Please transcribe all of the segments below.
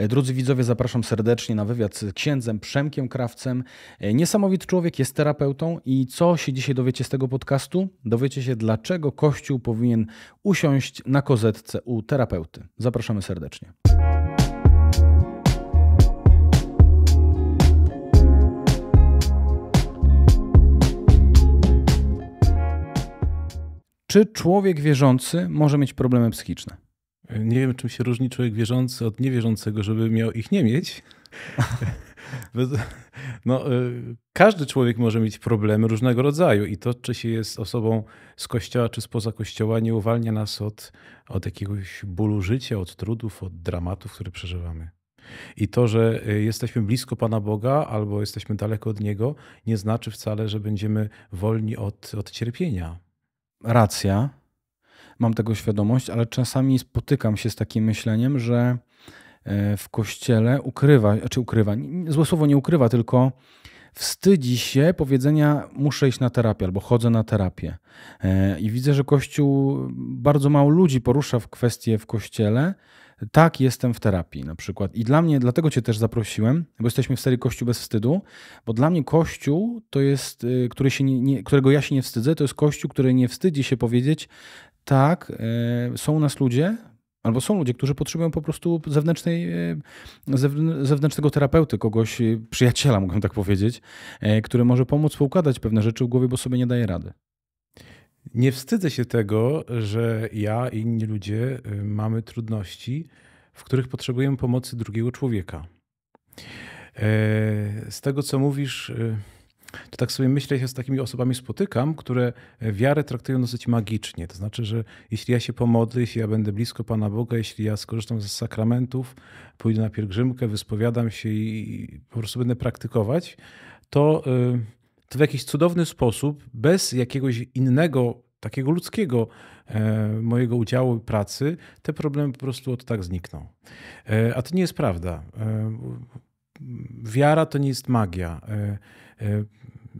E, drodzy widzowie, zapraszam serdecznie na wywiad z księdzem Przemkiem Krawcem. E, niesamowity człowiek, jest terapeutą i co się dzisiaj dowiecie z tego podcastu? Dowiecie się, dlaczego Kościół powinien usiąść na kozetce u terapeuty. Zapraszamy serdecznie. Czy człowiek wierzący może mieć problemy psychiczne? Nie wiem, czym się różni człowiek wierzący od niewierzącego, żeby miał ich nie mieć. No, y, każdy człowiek może mieć problemy różnego rodzaju i to, czy się jest osobą z kościoła, czy spoza kościoła, nie uwalnia nas od, od jakiegoś bólu życia, od trudów, od dramatów, które przeżywamy. I to, że y, jesteśmy blisko Pana Boga albo jesteśmy daleko od Niego, nie znaczy wcale, że będziemy wolni od, od cierpienia. Racja mam tego świadomość, ale czasami spotykam się z takim myśleniem, że e, w kościele ukrywa, czy znaczy ukrywa, złe słowo nie ukrywa, tylko wstydzi się powiedzenia muszę iść na terapię albo chodzę na terapię. E, I widzę, że Kościół bardzo mało ludzi porusza w kwestie w kościele. Tak, jestem w terapii na przykład. I dla mnie, dlatego Cię też zaprosiłem, bo jesteśmy w serii Kościół bez wstydu, bo dla mnie Kościół to jest, y, który się nie, którego ja się nie wstydzę, to jest Kościół, który nie wstydzi się powiedzieć tak, e, są u nas ludzie, albo są ludzie, którzy potrzebują po prostu zewnętrznej, e, zewnętrznego terapeuty, kogoś, e, przyjaciela, mogę tak powiedzieć, który może pomóc poukładać pewne rzeczy w głowie, bo sobie nie daje rady. Nie wstydzę się tego, że ja i inni ludzie mamy trudności, w których potrzebujemy pomocy drugiego człowieka. Z tego, co mówisz, to tak sobie myślę, że się z takimi osobami spotykam, które e, wiarę traktują dosyć magicznie. To znaczy, że jeśli ja się pomodlę, jeśli ja będę blisko Pana Boga, jeśli ja skorzystam ze sakramentów, pójdę na pielgrzymkę, wyspowiadam się i po prostu będę praktykować, to, e, to w jakiś cudowny sposób, bez jakiegoś innego takiego ludzkiego e, mojego udziału i pracy, te problemy po prostu od tak znikną. a to nie jest prawda. wiara to nie jest magia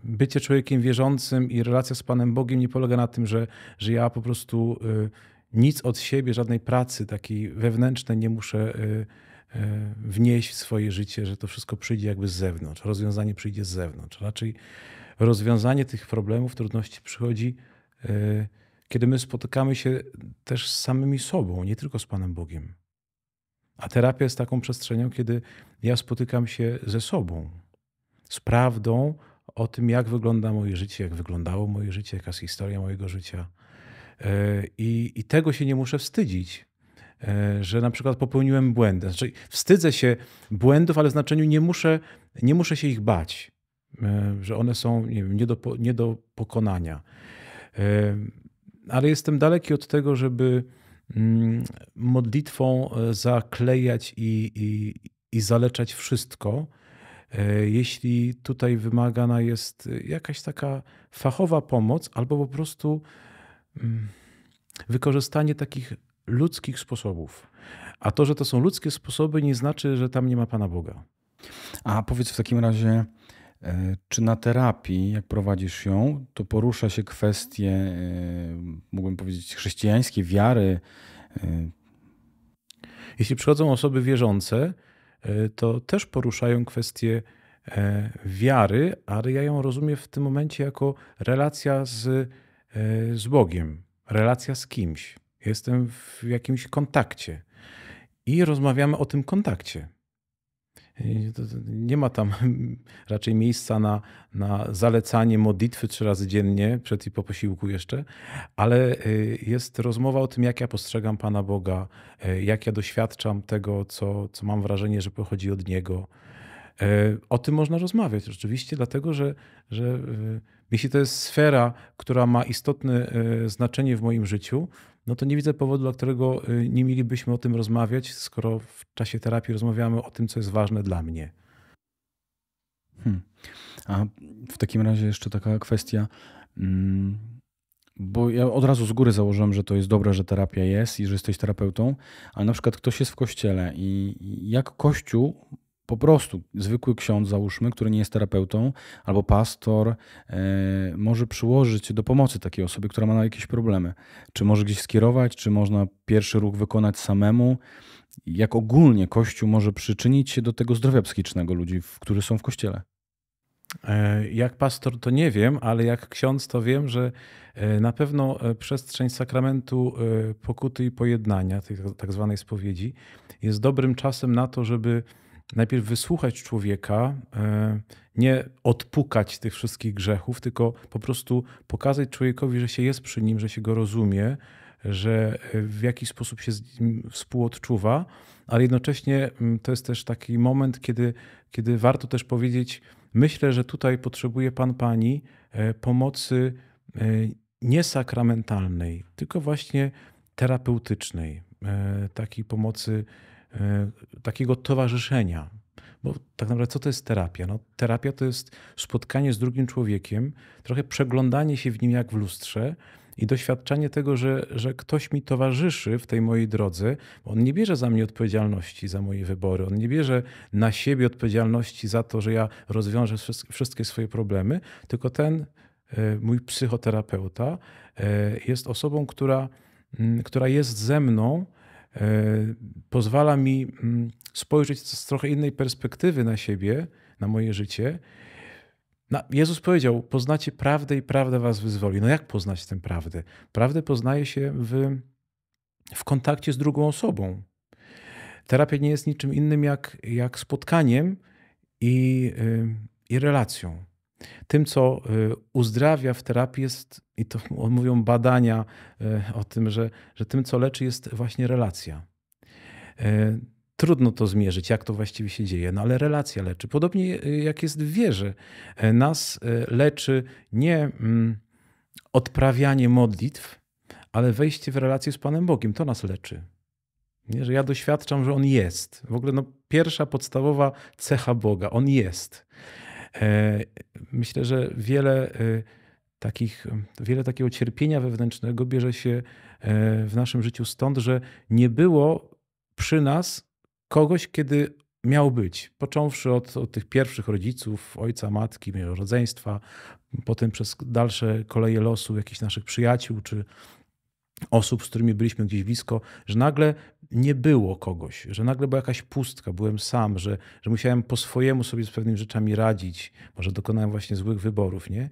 bycie człowiekiem wierzącym i relacja z Panem Bogiem nie polega na tym, że, że ja po prostu y, nic od siebie, żadnej pracy takiej wewnętrznej nie muszę y, y, wnieść w swoje życie, że to wszystko przyjdzie jakby z zewnątrz, rozwiązanie przyjdzie z zewnątrz. Raczej rozwiązanie tych problemów, trudności przychodzi, kiedy my spotykamy się też z samymi sobą, nie tylko z Panem Bogiem. A terapia jest taką przestrzenią, kiedy ja spotykam się ze sobą, z prawdą, o tym, jak wygląda moje życie, jak wyglądało moje życie, jaka jest historia mojego życia. E, I, i tego się nie muszę wstydzić, e, że na przykład popełniłem błędy. Znaczy, wstydzę się błędów, ale w znaczeniu nie muszę, nie muszę się ich bać, e, że one są nie, wiem, nie, do, nie do pokonania. Ale jestem daleki od tego, żeby mm, modlitwą zaklejać i, i, i zaleczać wszystko, E, jeśli tutaj wymagana jest jakaś taka fachowa pomoc albo po prostu mm, wykorzystanie takich ludzkich sposobów. A to, że to są ludzkie sposoby, nie znaczy, że tam nie ma Pana Boga. A powiedz w takim razie, e, czy na terapii, jak prowadzisz ją, to porusza się kwestie, e, mógłbym powiedzieć, chrześcijańskiej wiary? Jeśli przychodzą osoby wierzące, E, to też poruszają kwestię e, wiary, ale ja ją rozumiem w tym momencie jako relacja z, e, z Bogiem, relacja z kimś. Jestem w jakimś kontakcie i rozmawiamy o tym kontakcie. Nie ma tam raczej miejsca na, na zalecanie modlitwy trzy razy dziennie, przed i po posiłku jeszcze, ale y, jest rozmowa o tym, jak ja postrzegam Pana Boga, y, jak ja doświadczam tego, co, co mam wrażenie, że pochodzi od Niego E, o tym można rozmawiać rzeczywiście, dlatego że, że e, jeśli to jest sfera, która ma istotne e, znaczenie w moim życiu, no to nie widzę powodu, dla którego nie mielibyśmy o tym rozmawiać, skoro w czasie terapii rozmawiamy o tym, co jest ważne dla mnie. Hmm. A w takim razie jeszcze taka kwestia, mm, bo ja od razu z góry założyłem, że to jest dobre, że terapia jest i że jesteś terapeutą, ale na przykład ktoś jest w kościele i jak kościół po prostu zwykły ksiądz, załóżmy, który nie jest terapeutą, albo pastor, e, może przyłożyć do pomocy takiej osoby, która ma jakieś problemy. Czy może gdzieś skierować, czy można pierwszy ruch wykonać samemu. Jak ogólnie Kościół może przyczynić się do tego zdrowia psychicznego ludzi, którzy są w kościele? E, jak pastor to nie wiem, ale jak ksiądz to wiem, że e, na pewno przestrzeń sakramentu pokuty i pojednania, tej tak zwanej spowiedzi, jest dobrym czasem na to, żeby najpierw wysłuchać człowieka, e, nie odpukać tych wszystkich grzechów, tylko po prostu pokazać człowiekowi, że się jest przy nim, że się go rozumie, że e, w jakiś sposób się z nim współodczuwa, ale jednocześnie mm, to jest też taki moment, kiedy, kiedy warto też powiedzieć: Myślę, że tutaj potrzebuje Pan Pani e, pomocy niesakramentalnej, tylko właśnie terapeutycznej, takiej pomocy E, takiego towarzyszenia. Bo tak naprawdę co to jest terapia? No, terapia to jest spotkanie z drugim człowiekiem, trochę przeglądanie się w nim jak w lustrze, i doświadczanie tego, że, że ktoś mi towarzyszy w tej mojej drodze, on nie bierze za mnie odpowiedzialności za moje wybory, on nie bierze na siebie odpowiedzialności za to, że ja rozwiążę wszystkie swoje problemy, tylko ten e, mój psychoterapeuta e, jest osobą, która, która jest ze mną E, pozwala mi mm, spojrzeć z trochę innej perspektywy na siebie, na moje życie. Jezus powiedział: Poznacie prawdę i prawda was wyzwoli. No jak poznać tę prawdę? Prawdę poznaje się w, w kontakcie z drugą osobą. Terapia nie jest niczym innym jak, jak spotkaniem i, y, i relacją. Tym, co y, uzdrawia w terapii jest, i to mówią badania y, o tym, że, że tym, co leczy, jest właśnie relacja. Y, trudno to zmierzyć, jak to właściwie się dzieje, no ale relacja leczy. Podobnie jak jest w wierze. Nas leczy nie mm, odprawianie modlitw, ale wejście w relację z Panem Bogiem. To nas leczy. Nie, że ja doświadczam, że On jest. W ogóle no, pierwsza podstawowa cecha Boga. On jest. E, myślę, że wiele e, takich, wiele takiego cierpienia wewnętrznego bierze się e, w naszym życiu stąd, że nie było przy nas kogoś, kiedy miał być. Począwszy od, od tych pierwszych rodziców, ojca, matki, rodzeństwa, potem przez dalsze koleje losu jakichś naszych przyjaciół czy osób, z którymi byliśmy gdzieś blisko, że nagle nie było kogoś, że nagle była jakaś pustka, byłem sam, że, że musiałem po swojemu sobie z pewnymi rzeczami radzić, może dokonałem właśnie złych wyborów, nie?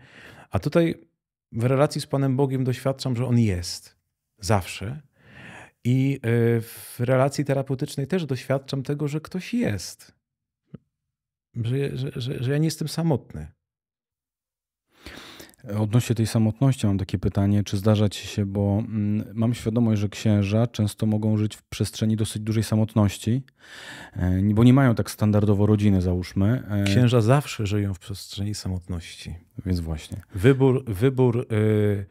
A tutaj w relacji z Panem Bogiem doświadczam, że On jest zawsze. I e, w relacji terapeutycznej też doświadczam tego, że ktoś jest, że, że, że, że ja nie jestem samotny. Odnośnie tej samotności mam takie pytanie, czy zdarza ci się, bo mm, mam świadomość, że księża często mogą żyć w przestrzeni dosyć dużej samotności, e, bo nie mają tak standardowo rodziny, załóżmy. E, księża zawsze żyją w przestrzeni samotności. Więc właśnie. Wybór, wybór y,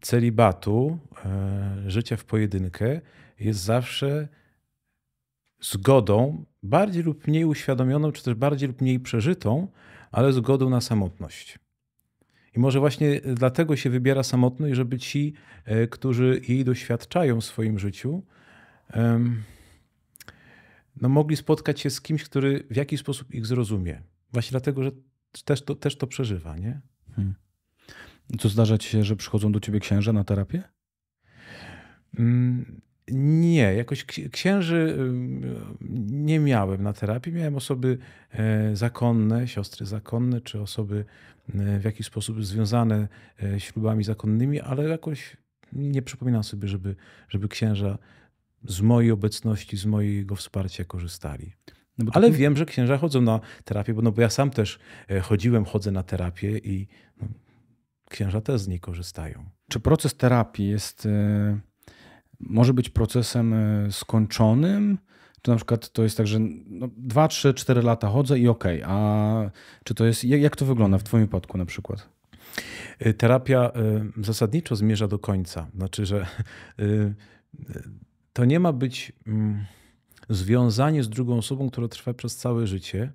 celibatu, e, życia w pojedynkę jest zawsze zgodą, bardziej lub mniej uświadomioną, czy też bardziej lub mniej przeżytą, ale zgodą na samotność. I może właśnie e, dlatego się wybiera samotność, żeby ci, e, którzy jej doświadczają w swoim życiu, no mogli spotkać się z kimś, który w jakiś sposób ich zrozumie. Właśnie dlatego, że też to, też to przeżywa, nie? Hmm. Co zdarza ci się, że przychodzą do ciebie księża na terapię? Mm, nie, jakoś księży nie miałem na terapii. Miałem osoby e, zakonne, siostry zakonne, czy osoby e, w jakiś sposób związane e, ślubami zakonnymi, ale jakoś nie przypominam sobie, żeby, żeby księża z mojej obecności, z mojego wsparcia korzystali. No ale to... wiem, że księża chodzą na terapię, bo, no bo ja sam też chodziłem, chodzę na terapię i no, księża też z niej korzystają. Czy proces terapii jest. Yy może być procesem e, skończonym? To na przykład to jest tak, że no, 2, 3, 4 lata chodzę i okej. Okay. A czy to jest, jak to wygląda w Twoim wypadku na przykład? E, terapia e, zasadniczo zmierza do końca. Znaczy, że to nie ma być mm, związanie z drugą osobą, które trwa przez całe życie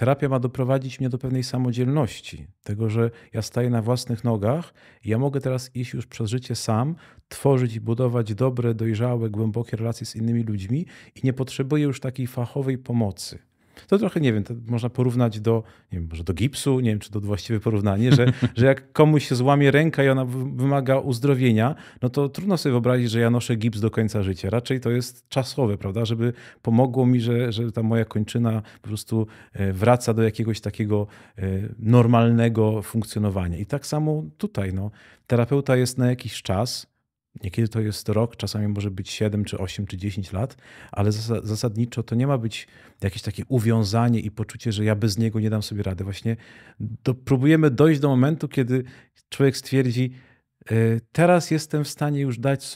terapia ma doprowadzić mnie do pewnej samodzielności, tego, że ja staję na własnych nogach i ja mogę teraz iść już przez życie sam, tworzyć i budować dobre, dojrzałe, głębokie relacje z innymi ludźmi i nie potrzebuję już takiej fachowej pomocy. To trochę, nie wiem, można porównać do, nie wiem, może do gipsu, nie wiem, czy to właściwe porównanie, że, że jak komuś się złamie ręka i ona wymaga uzdrowienia, no to trudno sobie wyobrazić, że ja noszę gips do końca życia. Raczej to jest czasowe, prawda, żeby pomogło mi, że, że ta moja kończyna po prostu e, wraca do jakiegoś takiego e, normalnego funkcjonowania. I tak samo tutaj, no, terapeuta jest na jakiś czas, Niekiedy to jest rok, czasami może być 7, czy 8, czy 10 lat, ale zasadniczo to nie ma być jakieś takie uwiązanie i poczucie, że ja bez niego nie dam sobie rady. Właśnie do, próbujemy dojść do momentu, kiedy człowiek stwierdzi, e, Teraz jestem w stanie już dać,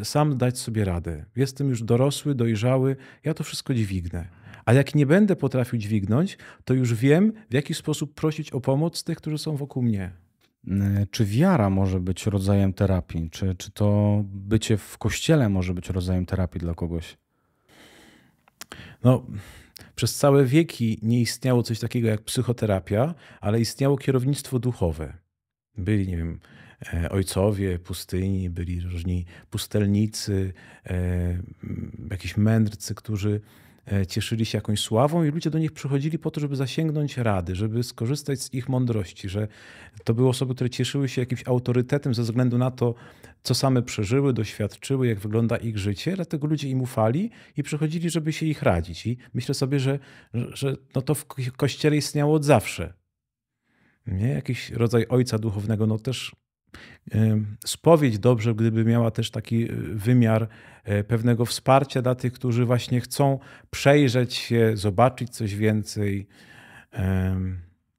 e, sam dać sobie radę. Jestem już dorosły, dojrzały, ja to wszystko dźwignę. A jak nie będę potrafił dźwignąć, to już wiem, w jaki sposób prosić o pomoc tych, którzy są wokół mnie. E, czy wiara może być rodzajem terapii? Czy, czy to bycie w kościele może być rodzajem terapii dla kogoś? No, przez całe wieki nie istniało coś takiego jak psychoterapia, ale istniało kierownictwo duchowe. Byli, nie wiem, e, ojcowie pustyni, byli różni pustelnicy, e, jakiś mędrcy, którzy E, cieszyli się jakąś sławą i ludzie do nich przychodzili po to, żeby zasięgnąć rady, żeby skorzystać z ich mądrości, że to były osoby, które cieszyły się jakimś autorytetem ze względu na to, co same przeżyły, doświadczyły, jak wygląda ich życie, dlatego ludzie im ufali i przychodzili, żeby się ich radzić. I myślę sobie, że, że no to w kościele istniało od zawsze. Nie? Jakiś rodzaj ojca duchownego, no też Spowiedź dobrze, gdyby miała też taki e, wymiar E, pewnego wsparcia dla tych, którzy właśnie chcą przejrzeć się, zobaczyć coś więcej,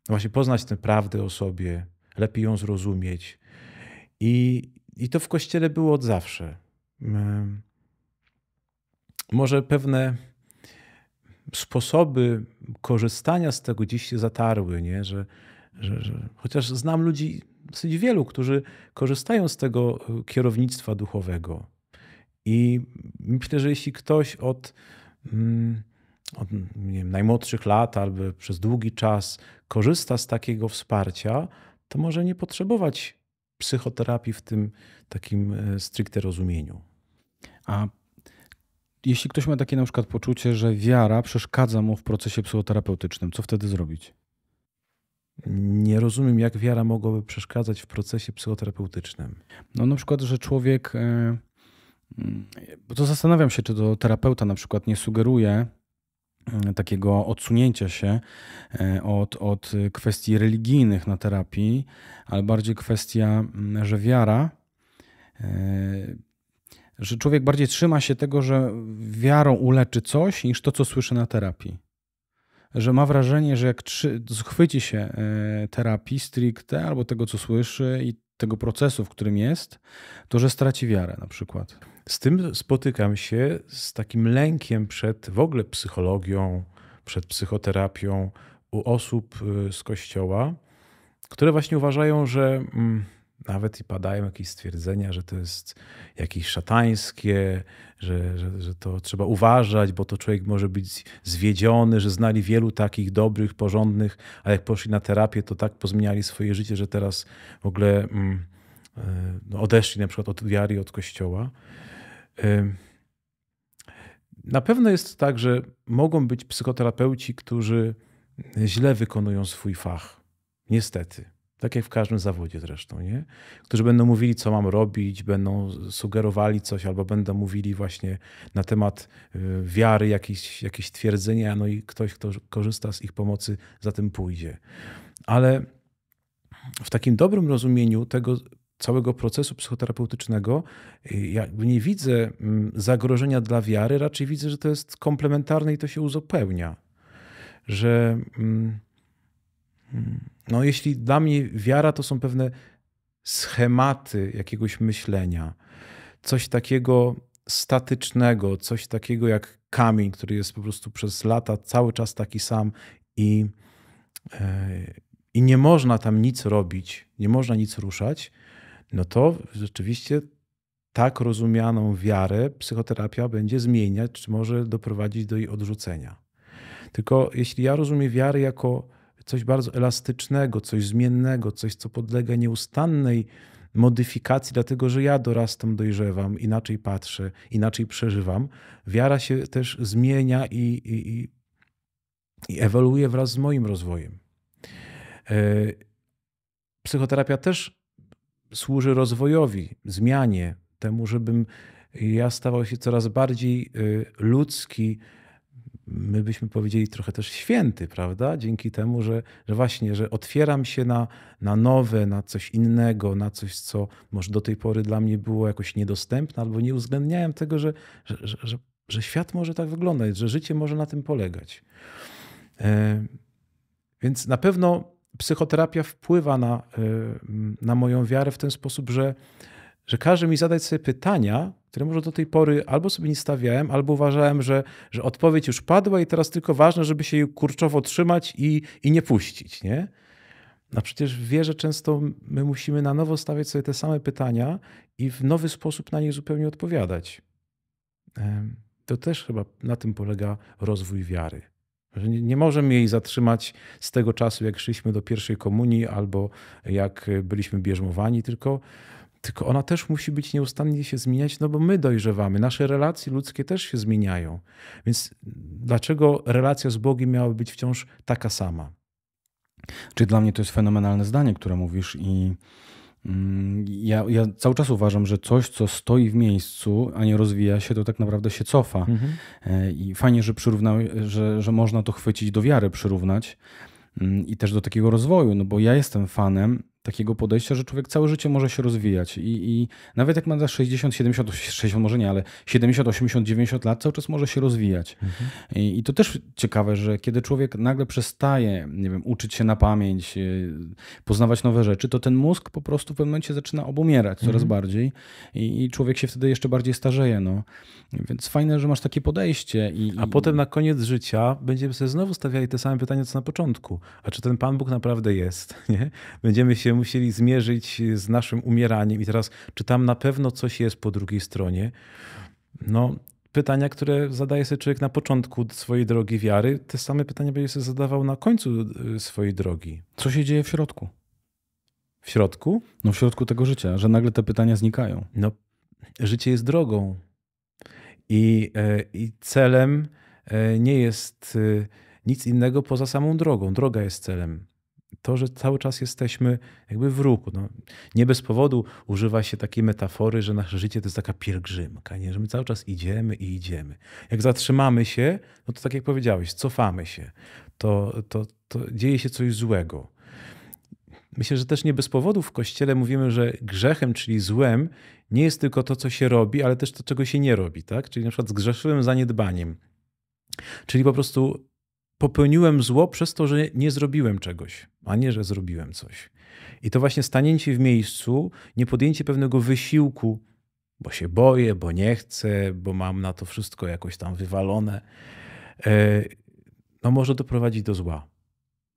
właśnie poznać tę prawdę o sobie, lepiej ją zrozumieć. I, i to w kościele było od zawsze. Może pewne sposoby korzystania z tego dziś się zatarły, nie? Że, że, że, chociaż znam ludzi, dosyć wielu, którzy korzystają z tego e, kierownictwa duchowego. I myślę, że jeśli ktoś od, mm, od wiem, najmłodszych lat albo przez długi czas korzysta z takiego wsparcia, to może nie potrzebować psychoterapii w tym takim e, stricte rozumieniu. A jeśli ktoś ma takie na przykład poczucie, że wiara przeszkadza mu w procesie psychoterapeutycznym, co wtedy zrobić? Nie rozumiem, jak wiara mogłaby przeszkadzać w procesie psychoterapeutycznym. No na przykład, że człowiek e, Mm. Bo to zastanawiam się, czy to terapeuta na przykład nie sugeruje e, takiego odsunięcia się e, od, od kwestii religijnych na terapii, ale bardziej kwestia, mm, że wiara, e, że człowiek bardziej trzyma się tego, że wiarą uleczy coś, niż to, co słyszy na terapii. Że ma wrażenie, że jak trzy, schwyci się terapii stricte albo tego, co słyszy, i tego procesu, w którym jest, to że straci wiarę na przykład. Z tym spotykam się z takim lękiem przed w ogóle psychologią, przed psychoterapią u osób y, z kościoła, które właśnie uważają, że. Mm, nawet i padają jakieś stwierdzenia, że to jest jakieś szatańskie, że, że, że to trzeba uważać, bo to człowiek może być zwiedziony, że znali wielu takich dobrych, porządnych, a jak poszli na terapię, to tak pozmieniali swoje życie, że teraz w ogóle mm, e, no, odeszli na przykład od wiary, od kościoła. Na pewno jest tak, że mogą być psychoterapeuci, którzy źle wykonują swój fach. Niestety. Tak jak w każdym zawodzie zresztą, nie? Którzy będą mówili, co mam robić, będą sugerowali coś, albo będą mówili właśnie na temat y, wiary, jakieś, jakieś twierdzenia, no i ktoś, kto korzysta z ich pomocy, za tym pójdzie. Ale w takim dobrym rozumieniu tego całego procesu psychoterapeutycznego, y, ja nie widzę mm, zagrożenia dla wiary, raczej widzę, że to jest komplementarne i to się uzupełnia. Że. Hmm, no jeśli dla mnie wiara to są pewne schematy jakiegoś myślenia, coś takiego statycznego, coś takiego jak kamień, który jest po prostu przez lata cały czas taki sam i, e, i nie można tam nic robić, nie można nic ruszać, no to rzeczywiście tak rozumianą wiarę psychoterapia będzie zmieniać, czy może doprowadzić do jej odrzucenia. Tylko jeśli ja rozumiem wiarę jako coś bardzo elastycznego, coś zmiennego, coś, co podlega nieustannej modyfikacji, dlatego że ja dorastam, dojrzewam, inaczej patrzę, inaczej przeżywam. Wiara się też zmienia i, i, i, i ewoluuje wraz z moim rozwojem. E, psychoterapia też służy rozwojowi, zmianie, temu, żebym ja stawał się coraz bardziej y, ludzki, my byśmy powiedzieli trochę też święty, prawda? Dzięki temu, że, że właśnie, że otwieram się na, na nowe, na coś innego, na coś, co może do tej pory dla mnie było jakoś niedostępne, albo nie uwzględniałem tego, że, że, że, że świat może tak wyglądać, że życie może na tym polegać. E, więc na pewno psychoterapia wpływa na, e, na moją wiarę w ten sposób, że, że każe mi zadać sobie pytania, które może do tej pory albo sobie nie stawiałem, albo uważałem, że, że odpowiedź już padła i teraz tylko ważne, żeby się jej kurczowo trzymać i, i nie puścić, nie? A no przecież wie, że często my musimy na nowo stawiać sobie te same pytania i w nowy sposób na nie zupełnie odpowiadać. To też chyba na tym polega rozwój wiary. Że nie, nie możemy jej zatrzymać z tego czasu, jak szliśmy do pierwszej komunii albo jak byliśmy bierzmowani, tylko tylko ona też musi być nieustannie się zmieniać, no bo my dojrzewamy, nasze relacje ludzkie też się zmieniają. Więc dlaczego relacja z Bogiem miała być wciąż taka sama? Czyli dla mnie to jest fenomenalne zdanie, które mówisz i mm, ja, ja, cały czas uważam, że coś, co stoi w miejscu, a nie rozwija się, to tak naprawdę się cofa. Mhm. E, I fajnie, że, że, że można to chwycić do wiary, przyrównać mm, i też do takiego rozwoju, no bo ja jestem fanem takiego podejścia, że człowiek całe życie może się rozwijać i, i nawet jak ma za 60, 70, 60 może nie, ale 70, 80, 90 lat cały czas może się rozwijać. Mhm. I, I, to też ciekawe, że kiedy człowiek nagle przestaje, nie wiem, uczyć się na pamięć, y, poznawać nowe rzeczy, to ten mózg po prostu w pewnym momencie zaczyna obumierać coraz mhm. bardziej i, i, człowiek się wtedy jeszcze bardziej starzeje. No. Więc fajne, że masz takie podejście. I, A potem na koniec życia będziemy sobie znowu stawiali te same pytania, co na początku. A czy ten Pan Bóg naprawdę jest? Nie? Będziemy się musieli zmierzyć z naszym umieraniem. I teraz, czy tam na pewno coś jest po drugiej stronie? No, pytania, które zadaje sobie człowiek na początku swojej drogi wiary, te same pytania będzie sobie zadawał na końcu y, swojej drogi. Co się dzieje w środku? W środku? No, w środku tego życia, że nagle te pytania znikają. No, życie jest drogą. I, e, i celem e, nie jest y, nic innego poza samą drogą. Droga jest celem to, że cały czas jesteśmy jakby w ruchu. No, nie bez powodu używa się takiej metafory, że nasze życie to jest taka pielgrzymka, nie? że my cały czas idziemy i idziemy. Jak zatrzymamy się, no to tak jak powiedziałeś, cofamy się, to, to, to dzieje się coś złego. Myślę, że też nie bez powodu w Kościele mówimy, że grzechem, czyli złem, nie jest tylko to, co się robi, ale też to, czego się nie robi. Tak? Czyli na przykład zgrzeszyłem zaniedbaniem. Czyli po prostu popełniłem zło przez to, że nie zrobiłem czegoś, a nie, że zrobiłem coś. I to właśnie stanięcie w miejscu, nie podjęcie pewnego wysiłku, bo się boję, bo nie chcę, bo mam na to wszystko jakoś tam wywalone, e, no może doprowadzić do zła.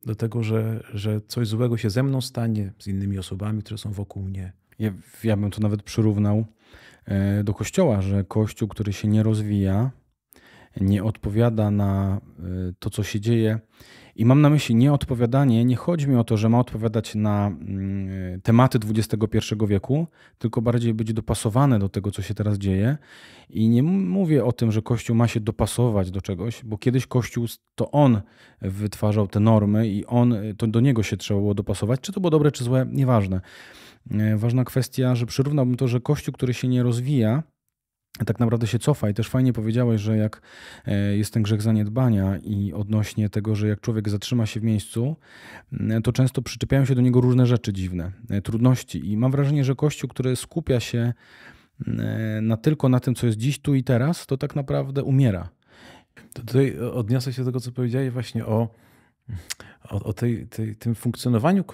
Do tego, że, że coś złego się ze mną stanie, z innymi osobami, które są wokół mnie. Ja, ja bym to nawet przyrównał e, do kościoła, że kościół, który się nie rozwija, nie odpowiada na y, to, co się dzieje. I mam na myśli nieodpowiadanie, nie chodzi mi o to, że ma odpowiadać na mm, tematy XXI wieku, tylko bardziej być dopasowane do tego, co się teraz dzieje. I nie mówię o tym, że Kościół ma się dopasować do czegoś, bo kiedyś Kościół to on wytwarzał te normy i on, to do niego się trzeba było dopasować. Czy to było dobre, czy złe, nieważne. Y, ważna kwestia, że przyrównałbym to, że Kościół, który się nie rozwija, tak naprawdę się cofa i też fajnie powiedziałeś, że jak e, jest ten grzech zaniedbania i odnośnie tego, że jak człowiek zatrzyma się w miejscu, mm, to często przyczepiają się do niego różne rzeczy dziwne, e, trudności i mam wrażenie, że Kościół, który skupia się mm, e, na tylko na tym, co jest dziś, tu i teraz, to tak naprawdę umiera. To tutaj odniosę się do tego, co powiedziałeś właśnie o, o, o tej, tej, tym funkcjonowaniu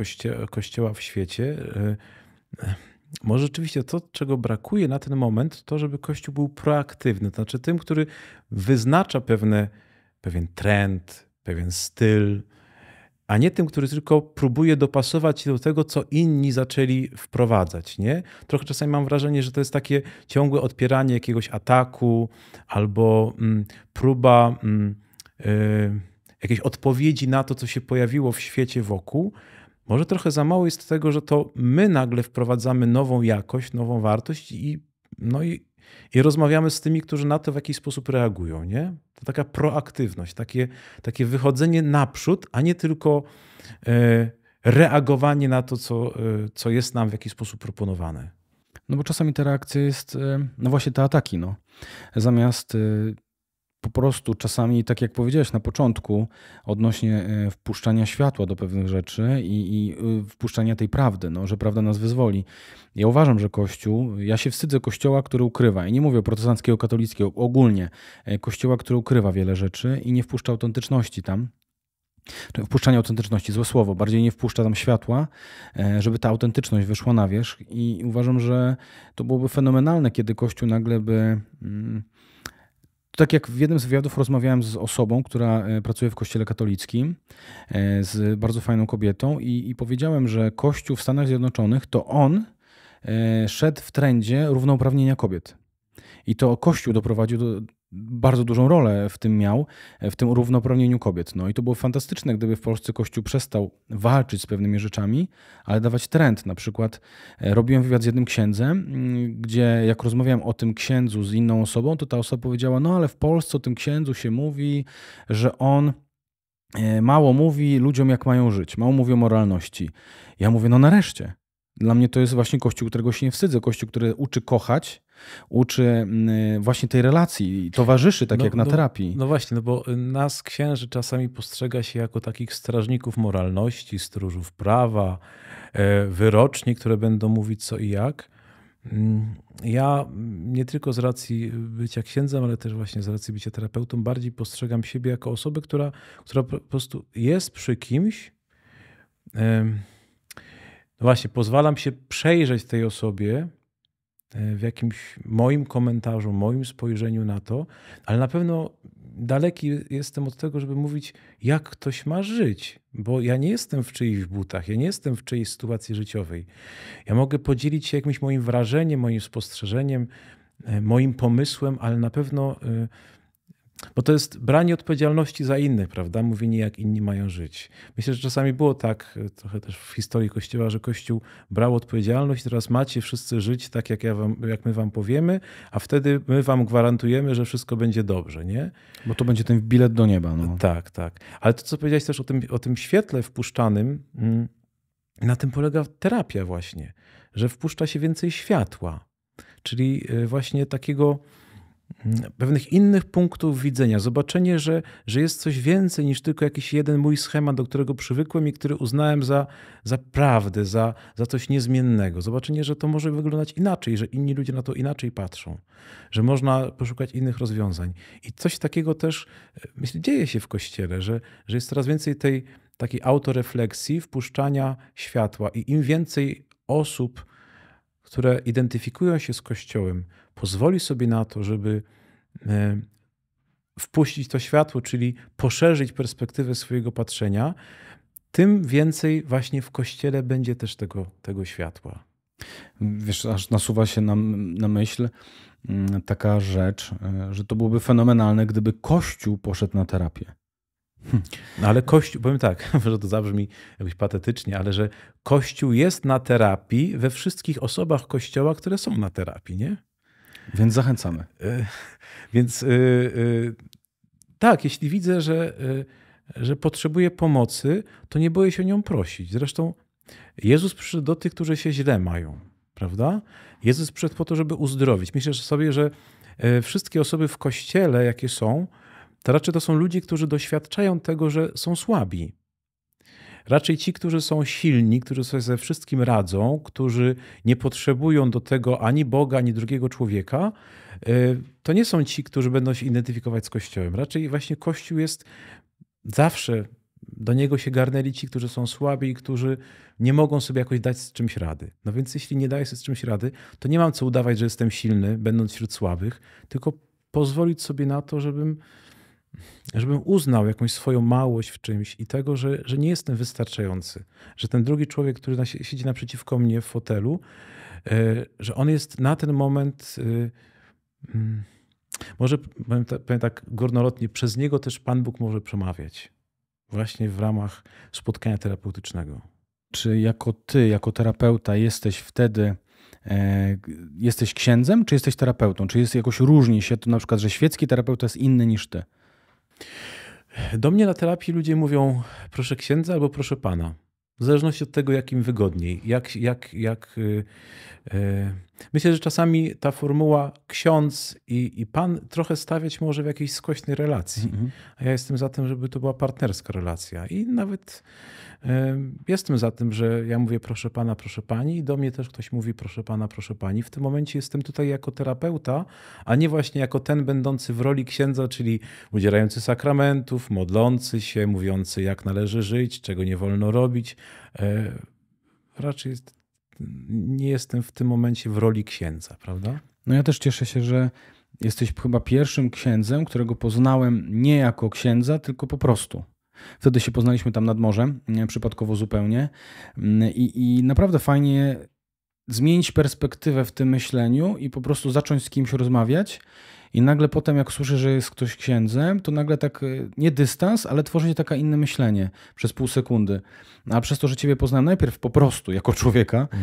kościoła w świecie może rzeczywiście to, czego brakuje na ten moment, to żeby Kościół był proaktywny, to znaczy tym, który wyznacza pewne, pewien trend, pewien styl, a nie tym, który tylko próbuje dopasować się do tego, co inni zaczęli wprowadzać. Nie? Trochę czasami mam wrażenie, że to jest takie ciągłe odpieranie jakiegoś ataku albo mm, próba mm, y, jakiejś odpowiedzi na to, co się pojawiło w świecie wokół może trochę za mało jest tego, że to my nagle wprowadzamy nową jakość, nową wartość i, no i, i rozmawiamy z tymi, którzy na to w jakiś sposób reagują. Nie? To taka proaktywność, takie, takie wychodzenie naprzód, a nie tylko e, reagowanie na to, co, e, co jest nam w jakiś sposób proponowane. No bo czasami ta reakcja jest, e, no właśnie te ataki. No. Zamiast e, po prostu czasami, tak jak powiedziałeś na początku, odnośnie e, wpuszczania światła do pewnych rzeczy i, i, y, wpuszczania tej prawdy, no, że prawda nas wyzwoli. Ja uważam, że Kościół, ja się wstydzę Kościoła, który ukrywa, i nie mówię o protestanckiego, katolickiego, ogólnie e, Kościoła, który ukrywa wiele rzeczy i nie wpuszcza autentyczności tam. Wpuszczanie autentyczności, złe słowo, bardziej nie wpuszcza tam światła, e, żeby ta autentyczność wyszła na wierzch. I uważam, że to byłoby fenomenalne, kiedy Kościół nagle by. Mm, tak jak w jednym z wywiadów rozmawiałem z osobą, która e, pracuje w kościele katolickim, e, z bardzo fajną kobietą, i, i powiedziałem, że Kościół w Stanach Zjednoczonych to on e, szedł w trendzie równouprawnienia kobiet. I to Kościół doprowadził do, bardzo dużą rolę w tym miał, e, w tym równouprawnieniu kobiet. No i to było fantastyczne, gdyby w Polsce Kościół przestał walczyć z pewnymi rzeczami, ale dawać trend. Na przykład e, robiłem wywiad z jednym księdzem, mm, gdzie jak rozmawiałem o tym księdzu z inną osobą, to ta osoba powiedziała, no ale w Polsce o tym księdzu się mówi, że on e, mało mówi ludziom, jak mają żyć, mało mówi o moralności. Ja mówię, no nareszcie. Dla mnie to jest właśnie kościół, którego się nie wstydzę. Kościół, który uczy kochać, uczy mm, właśnie tej relacji, towarzyszy, tak no, jak na no, terapii. No właśnie, no bo nas księży czasami postrzega się jako takich strażników moralności, stróżów prawa, e, wyroczni, które będą mówić co i jak. Mm, ja nie tylko z racji bycia księdzem, ale też właśnie z racji bycia terapeutą bardziej postrzegam siebie jako osobę, która, która po prostu jest przy kimś, no właśnie pozwalam się przejrzeć tej osobie e, w jakimś moim komentarzu, moim spojrzeniu na to, ale na pewno daleki jestem od tego, żeby mówić, jak ktoś ma żyć, bo ja nie jestem w czyichś butach, ja nie jestem w czyjejś sytuacji życiowej. Ja mogę podzielić się jakimś moim wrażeniem, moim spostrzeżeniem, e, moim pomysłem, ale na pewno e, bo to jest branie odpowiedzialności za innych, prawda? Mówienie, jak inni mają żyć. Myślę, że czasami było tak, e, trochę też w historii Kościoła, że Kościół brał odpowiedzialność, teraz macie wszyscy żyć tak, jak, ja wam, jak my wam powiemy, a wtedy my wam gwarantujemy, że wszystko będzie dobrze, nie? Bo to będzie ten bilet do nieba. No. Tak, tak. Ale to, co powiedziałeś też o tym, o tym świetle wpuszczanym, mm, na tym polega terapia właśnie, że wpuszcza się więcej światła, czyli e, właśnie takiego pewnych innych punktów widzenia, zobaczenie, że, że jest coś więcej niż tylko jakiś jeden mój schemat, do którego przywykłem i który uznałem za, za prawdę, za, za coś niezmiennego. Zobaczenie, że to może wyglądać inaczej, że inni ludzie na to inaczej patrzą, że można poszukać innych rozwiązań. I coś takiego też, e, myślę, dzieje się w kościele, że, że jest coraz więcej tej takiej autorefleksji, wpuszczania światła i im więcej osób, które identyfikują się z Kościołem, pozwoli sobie na to, żeby e, wpuścić to światło, czyli poszerzyć perspektywę swojego patrzenia, tym więcej właśnie w kościele będzie też tego, tego światła. Wiesz, aż nasuwa się na, na myśl mm, taka rzecz, e, że to byłoby fenomenalne, gdyby Kościół poszedł na terapię. Hm. No ale Kościół, powiem tak, że to zabrzmi jakoś patetycznie, ale że Kościół jest na terapii we wszystkich osobach Kościoła, które są na terapii, nie? Więc zachęcamy. E, więc e, e, tak, jeśli widzę, że, że potrzebuję pomocy, to nie boję się o nią prosić. Zresztą Jezus przyszedł do tych, którzy się źle mają, prawda? Jezus przyszedł po to, żeby uzdrowić. Myślę sobie, że wszystkie osoby w kościele, jakie są, to raczej to są ludzie, którzy doświadczają tego, że są słabi raczej ci, którzy są silni, którzy sobie ze wszystkim radzą, którzy nie potrzebują do tego ani Boga, ani drugiego człowieka, y, to nie są ci, którzy będą się identyfikować z Kościołem. Raczej właśnie Kościół jest zawsze do niego się garnęli ci, którzy są słabi i którzy nie mogą sobie jakoś dać z czymś rady. No więc jeśli nie daję sobie z czymś rady, to nie mam co udawać, że jestem silny, będąc wśród słabych, tylko pozwolić sobie na to, żebym żebym uznał jakąś swoją małość w czymś i tego, że, że nie jestem wystarczający, że ten drugi człowiek, który na, siedzi naprzeciwko mnie w fotelu, e, że on jest na ten moment, e, mm, może powiem tak górnolotnie, przez niego też Pan Bóg może przemawiać, właśnie w ramach spotkania terapeutycznego. Czy jako ty, jako terapeuta, jesteś wtedy e, jesteś księdzem, czy jesteś terapeutą? Czy jest jakoś różni się to na przykład, że świecki terapeuta jest inny niż ty? Do mnie na terapii ludzie mówią proszę księdza albo proszę pana. W zależności od tego, jak im wygodniej. Jak, jak, jak, yy, yy. Myślę, że czasami ta formuła ksiądz i, i pan trochę stawiać może w jakiejś skośnej relacji. Mm -hmm. A ja jestem za tym, żeby to była partnerska relacja. I nawet Jestem za tym, że ja mówię proszę pana, proszę pani i do mnie też ktoś mówi proszę pana, proszę pani. W tym momencie jestem tutaj jako terapeuta, a nie właśnie jako ten będący w roli księdza, czyli udzielający sakramentów, modlący się, mówiący jak należy żyć, czego nie wolno robić. E, raczej jest, nie jestem w tym momencie w roli księdza, prawda? No ja też cieszę się, że jesteś chyba pierwszym księdzem, którego poznałem nie jako księdza, tylko po prostu Wtedy się poznaliśmy tam nad morzem, przypadkowo zupełnie. Mm, I, i naprawdę fajnie zmienić perspektywę w tym myśleniu i po prostu zacząć z kimś rozmawiać. I nagle potem, jak słyszę, że jest ktoś księdzem, to nagle tak y, nie dystans, ale tworzy się taka inne myślenie przez pół sekundy. A przez to, że ciebie poznałem najpierw po prostu jako człowieka, mhm.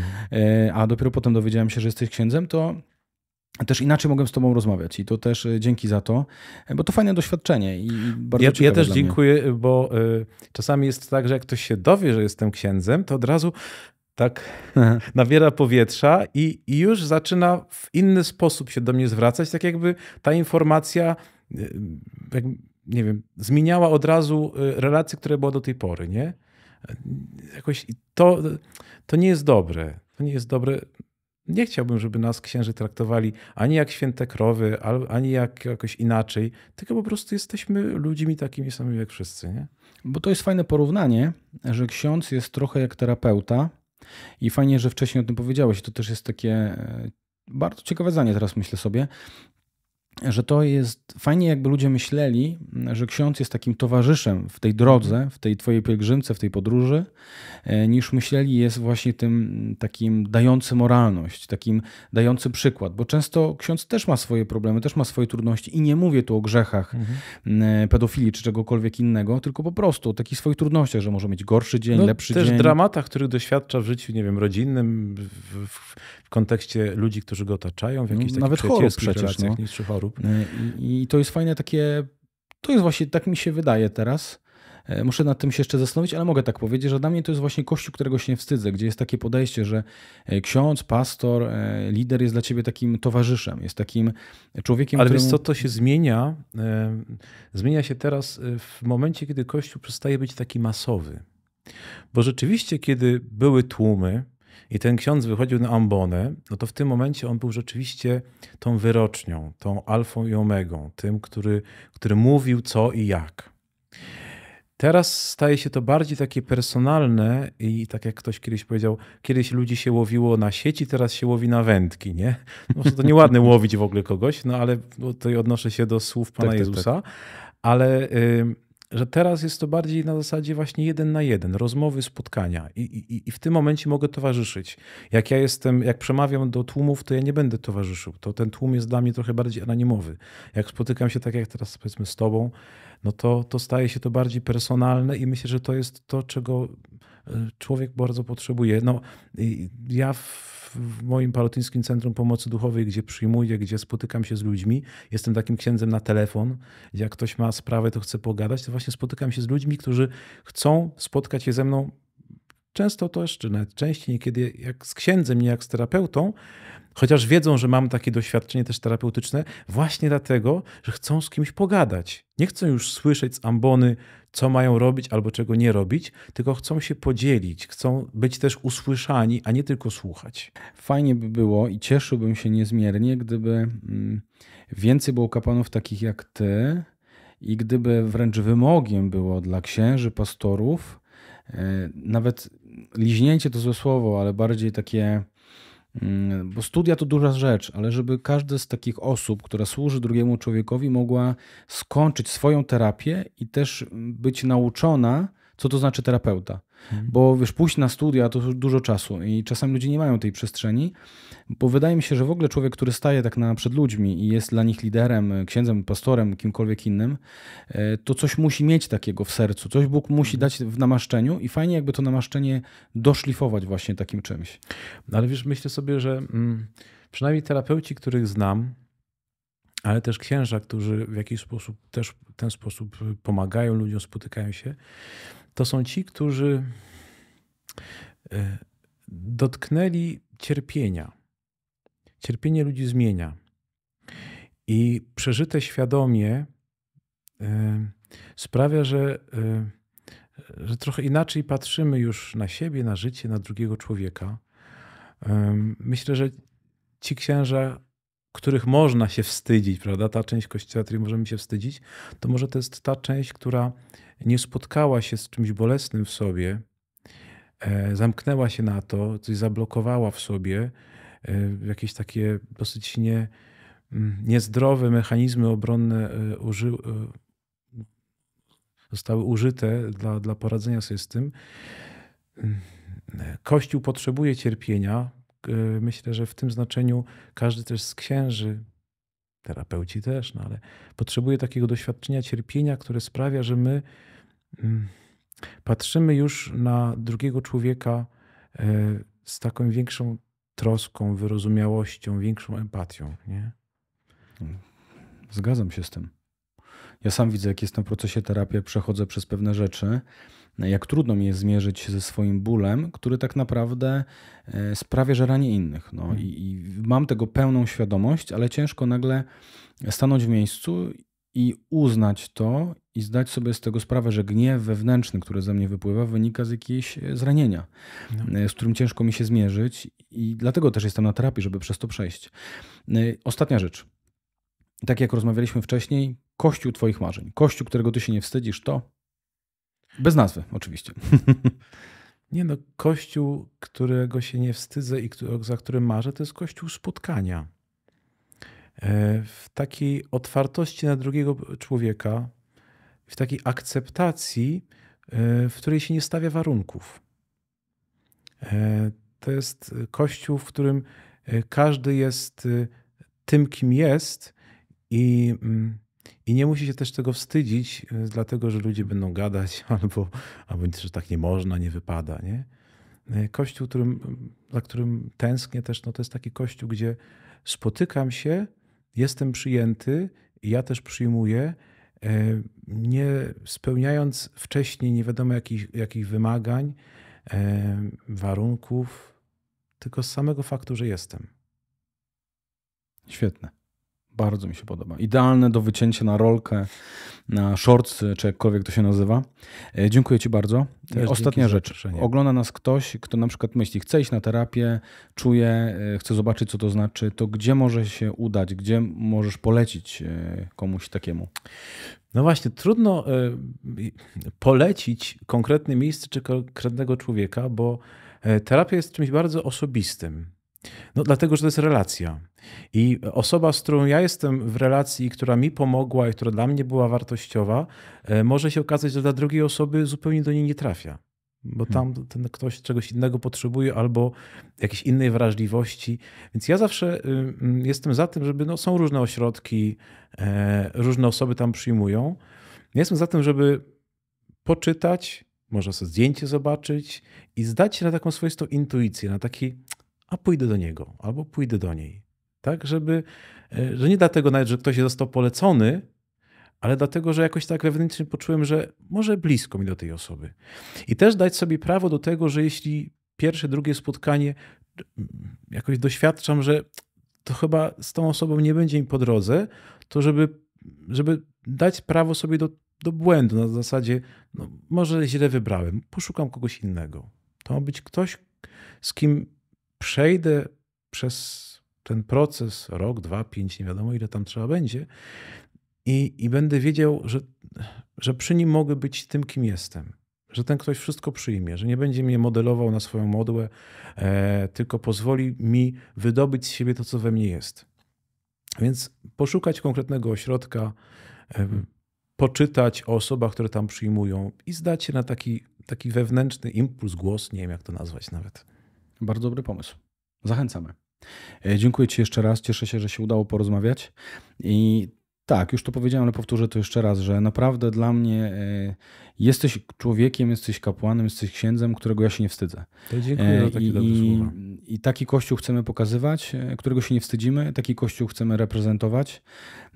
y, a dopiero potem dowiedziałem się, że jesteś księdzem, to też inaczej mogłem z Tobą rozmawiać i to też y, dzięki za to, e, bo to fajne doświadczenie i bardzo Ja, ja też dziękuję, mnie. bo y, czasami jest tak, że jak ktoś się dowie, że jestem księdzem, to od razu tak nabiera powietrza i, i już zaczyna w inny sposób się do mnie zwracać, tak jakby ta informacja y, jak, nie wiem, zmieniała od razu y, relacje, które była do tej pory, nie? Y, jakoś to, to nie jest dobre. To nie jest dobre nie chciałbym, żeby nas księży traktowali ani jak święte krowy, ani jak jakoś inaczej, tylko po prostu jesteśmy ludźmi takimi samymi jak wszyscy. Nie? Bo to jest fajne porównanie, że ksiądz jest trochę jak terapeuta i fajnie, że wcześniej o tym powiedziałeś. To też jest takie e, bardzo ciekawe zdanie teraz myślę sobie, że to jest fajnie, jakby ludzie myśleli, że ksiądz jest takim towarzyszem w tej drodze, w tej twojej pielgrzymce, w tej podróży, e, niż myśleli jest właśnie tym takim dającym moralność, takim dający przykład, bo często ksiądz też ma swoje problemy, też ma swoje trudności i nie mówię tu o grzechach mhm. E, pedofilii czy czegokolwiek innego, tylko po prostu o takich swoich trudnościach, że może mieć gorszy dzień, no, lepszy też dzień. Też dramatach, których doświadcza w życiu, nie wiem, rodzinnym, w, w w kontekście ludzi, którzy go otaczają, w jakichś no, nawet chorób przecież, relacjach, no. niższych chorób. E, I, to jest fajne takie, to jest właśnie, tak mi się wydaje teraz, e, Muszę nad tym się jeszcze zastanowić, ale mogę tak powiedzieć, że dla mnie to jest właśnie kościół, którego się nie wstydzę, gdzie jest takie podejście, że e, ksiądz, pastor, lider jest dla ciebie takim towarzyszem, jest takim człowiekiem, Ale któremu... wiesz co, to się zmienia. Zmienia się teraz w momencie, kiedy kościół przestaje być taki masowy. Bo rzeczywiście, kiedy były tłumy, i ten ksiądz wychodził na ambonę, no to w tym momencie on był rzeczywiście tą wyrocznią, tą alfą i omegą, tym, który, który mówił co i jak. Teraz staje się to bardziej takie personalne i tak jak ktoś kiedyś powiedział, kiedyś ludzi się łowiło na sieci, teraz się łowi na wędki, nie? No, to nieładne łowić w ogóle kogoś, no ale tutaj odnoszę się do słów Pana tak, tak Jezusa, tak, tak. ale... Y że teraz jest to bardziej na zasadzie właśnie jeden na jeden, rozmowy, spotkania I, i, i w tym momencie mogę towarzyszyć. Jak ja jestem, jak przemawiam do tłumów, to ja nie będę towarzyszył, to ten tłum jest dla mnie trochę bardziej anonimowy. Jak spotykam się tak jak teraz powiedzmy z tobą, no to, to staje się to bardziej personalne i myślę, że to jest to, czego człowiek bardzo potrzebuje. No, ja w, moim palotyńskim centrum pomocy duchowej, gdzie przyjmuję, gdzie spotykam się z ludźmi, jestem takim księdzem na telefon. Jak ktoś ma sprawę, to chce pogadać, to właśnie spotykam się z ludźmi, którzy chcą spotkać się ze mną często też, czy nawet częściej, kiedy jak z księdzem, nie jak z terapeutą, chociaż wiedzą, że mam takie doświadczenie też terapeutyczne, właśnie dlatego, że chcą z kimś pogadać. Nie chcą już słyszeć z ambony, co mają robić albo czego nie robić, tylko chcą się podzielić, chcą być też usłyszani, a nie tylko słuchać. Fajnie by było i cieszyłbym się niezmiernie, gdyby mm, więcej było kapanów takich jak ty i gdyby wręcz wymogiem było dla księży, pastorów, E, nawet liźnięcie to złe słowo, ale bardziej takie, mm, bo studia to duża rzecz, ale żeby każda z takich osób, która służy drugiemu człowiekowi, mogła skończyć swoją terapię i też być nauczona, co to znaczy terapeuta. Mhm. Bo wiesz, pójść na studia to dużo czasu i czasem ludzie nie mają tej przestrzeni, bo wydaje mi się, że w ogóle człowiek, który staje tak na, przed ludźmi i jest dla nich liderem, księdzem, pastorem, kimkolwiek innym, e, to coś musi mieć takiego w sercu, coś Bóg musi mhm. dać w namaszczeniu i fajnie jakby to namaszczenie doszlifować właśnie takim czymś. No ale wiesz, myślę sobie, że mm, przynajmniej terapeuci, których znam, ale też księża, którzy w jakiś sposób też w ten sposób y, pomagają ludziom, spotykają się, to są ci, którzy y, dotknęli cierpienia. Cierpienie ludzi zmienia. I przeżyte świadomie y, sprawia, że, że trochę inaczej patrzymy już na siebie, na życie, na drugiego człowieka. Myślę, że ci księża których można się wstydzić, prawda? Ta część kościoła, której możemy się wstydzić, to może to jest ta część, która nie spotkała się z czymś bolesnym w sobie, e, zamknęła się na to, coś zablokowała w sobie, e, jakieś takie dosyć nie, mm, niezdrowe mechanizmy obronne e, uży, zostały użyte dla, dla poradzenia sobie z tym. Mm, Kościół potrzebuje cierpienia, tak, y, myślę, że w tym znaczeniu każdy też z księży, terapeuci też, no ale potrzebuje takiego doświadczenia cierpienia, które sprawia, że my mm, patrzymy już na drugiego człowieka e, z taką większą troską, wyrozumiałością, większą empatią. Nie? Mm. Zgadzam się z tym. Ja sam widzę, jak jestem w procesie terapii, przechodzę przez pewne rzeczy, jak trudno mi jest zmierzyć się ze swoim bólem, który tak naprawdę e, sprawia, że rani innych. No, hmm. i, i mam tego pełną świadomość, ale ciężko nagle stanąć w miejscu i uznać to i zdać sobie z tego sprawę, że gniew wewnętrzny, który ze mnie wypływa, wynika z jakiegoś e, zranienia, no. E, z którym ciężko mi się zmierzyć i dlatego też jestem na terapii, żeby przez to przejść. Ostatnia rzecz. Tak jak rozmawialiśmy wcześniej, Kościół Twoich marzeń. Kościół, którego Ty się nie wstydzisz, to. Bez nazwy, oczywiście. Nie no, kościół, którego się nie wstydzę i za którym marzę, to jest kościół spotkania. E, w takiej otwartości na drugiego człowieka, w takiej akceptacji, e, w której się nie stawia warunków. E, to jest kościół, w którym każdy jest tym, kim jest i mm, i nie musi się też tego wstydzić, e, dlatego że ludzie będą gadać albo, albo że tak nie można, nie wypada. Nie? E, kościół, którym, za którym tęsknię też, no to jest taki kościół, gdzie spotykam się, jestem przyjęty, i ja też przyjmuję, e, nie spełniając wcześniej nie wiadomo jakich, jakich wymagań, warunków, tylko z samego faktu, że jestem. Świetne. Bardzo mi się podoba. Idealne do wycięcia na rolkę, na shorts, czy jakkolwiek to się nazywa. E, dziękuję Ci bardzo. Też e, Ostatnia rzecz. Ogląda nas ktoś, kto na przykład myśli, chce iść na terapię, czuje, e, chce zobaczyć, co to znaczy, to gdzie może się udać, gdzie możesz polecić komuś takiemu? No właśnie, trudno polecić konkretne miejsce czy konkretnego człowieka, bo terapia jest czymś bardzo osobistym. No dlatego, że to jest relacja. I osoba, z którą ja jestem w relacji, która mi pomogła i która dla mnie była wartościowa, e, może się okazać, że dla drugiej osoby zupełnie do niej nie trafia. Bo tam hmm. ten ktoś czegoś innego potrzebuje albo jakiejś innej wrażliwości. Więc ja zawsze y, mm, jestem za tym, żeby no, są różne ośrodki, e, różne osoby tam przyjmują. Ja jestem za tym, żeby poczytać, może sobie zdjęcie zobaczyć i zdać się na taką swoistą intuicję, na taki a pójdę do niego albo pójdę do niej. Tak, żeby, e, że nie dlatego nawet, że ktoś został polecony, ale dlatego, że jakoś tak wewnętrznie poczułem, że może blisko mi do tej osoby. I też dać sobie prawo do tego, że jeśli pierwsze, drugie spotkanie mm, jakoś doświadczam, że to chyba z tą osobą nie będzie mi po drodze, to żeby, żeby dać prawo sobie do, do błędu na zasadzie, no, może źle wybrałem, poszukam kogoś innego. To ma być ktoś, z kim przejdę przez ten proces, rok, dwa, pięć, nie wiadomo ile tam trzeba będzie, i, i będę wiedział, że, że przy nim mogę być tym, kim jestem. Że ten ktoś wszystko przyjmie, że nie będzie mnie modelował na swoją modłę, e, tylko pozwoli mi wydobyć z siebie to, co we mnie jest. Więc poszukać konkretnego ośrodka, e, mhm. poczytać o osobach, które tam przyjmują i zdać się na taki, taki wewnętrzny impuls, głos, nie wiem jak to nazwać nawet. Bardzo dobry pomysł. Zachęcamy. E, dziękuję Ci jeszcze raz. Cieszę się, że się udało porozmawiać. I tak, już to powiedziałem, ale powtórzę to jeszcze raz, że naprawdę dla mnie e, jesteś człowiekiem, jesteś kapłanem, jesteś księdzem, którego ja się nie wstydzę. To dziękuję za e, takie I, dobre słowa. I taki kościół chcemy pokazywać, e, którego się nie wstydzimy, taki kościół chcemy reprezentować.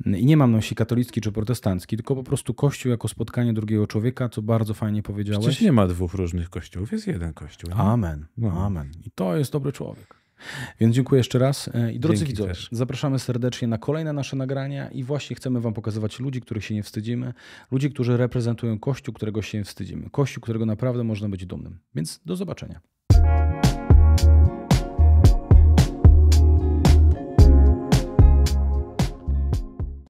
I nie mam na myśli katolicki czy protestancki, tylko po prostu kościół jako spotkanie drugiego człowieka, co bardzo fajnie powiedziałeś. Przecież nie ma dwóch różnych Kościołów, jest jeden kościół. Nie? Amen, no. amen. I to jest dobry człowiek. Więc dziękuję jeszcze raz. E, I drodzy Dzięki widzowie, też. zapraszamy serdecznie na kolejne nasze nagrania i właśnie chcemy Wam pokazywać ludzi, których się nie wstydzimy, ludzi, którzy reprezentują Kościół, którego się nie wstydzimy, Kościół, którego naprawdę można być dumnym. Więc do zobaczenia.